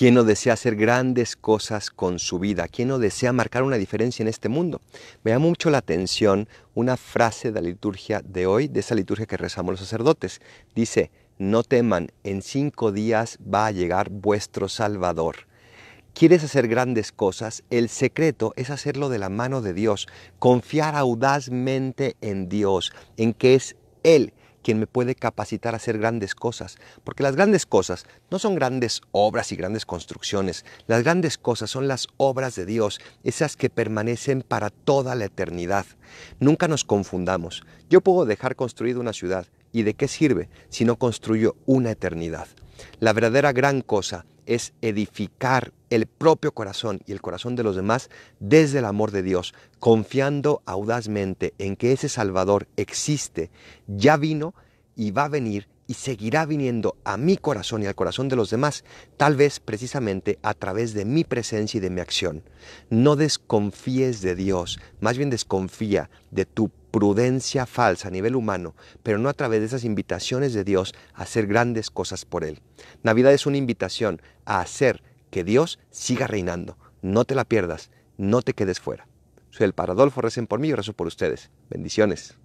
¿Quién no desea hacer grandes cosas con su vida? ¿Quién no desea marcar una diferencia en este mundo? Me llama mucho la atención una frase de la liturgia de hoy, de esa liturgia que rezamos los sacerdotes. Dice, no teman, en cinco días va a llegar vuestro Salvador. ¿Quieres hacer grandes cosas? El secreto es hacerlo de la mano de Dios, confiar audazmente en Dios, en que es Él quien me puede capacitar a hacer grandes cosas. Porque las grandes cosas no son grandes obras y grandes construcciones. Las grandes cosas son las obras de Dios, esas que permanecen para toda la eternidad. Nunca nos confundamos. Yo puedo dejar construida una ciudad. ¿Y de qué sirve si no construyo una eternidad? La verdadera gran cosa es edificar el propio corazón y el corazón de los demás desde el amor de Dios, confiando audazmente en que ese Salvador existe, ya vino y va a venir y seguirá viniendo a mi corazón y al corazón de los demás, tal vez precisamente a través de mi presencia y de mi acción. No desconfíes de Dios, más bien desconfía de tu prudencia falsa a nivel humano, pero no a través de esas invitaciones de Dios a hacer grandes cosas por Él. Navidad es una invitación a hacer que Dios siga reinando. No te la pierdas, no te quedes fuera. Soy el Paradolfo, recen por mí y rezo por ustedes. Bendiciones.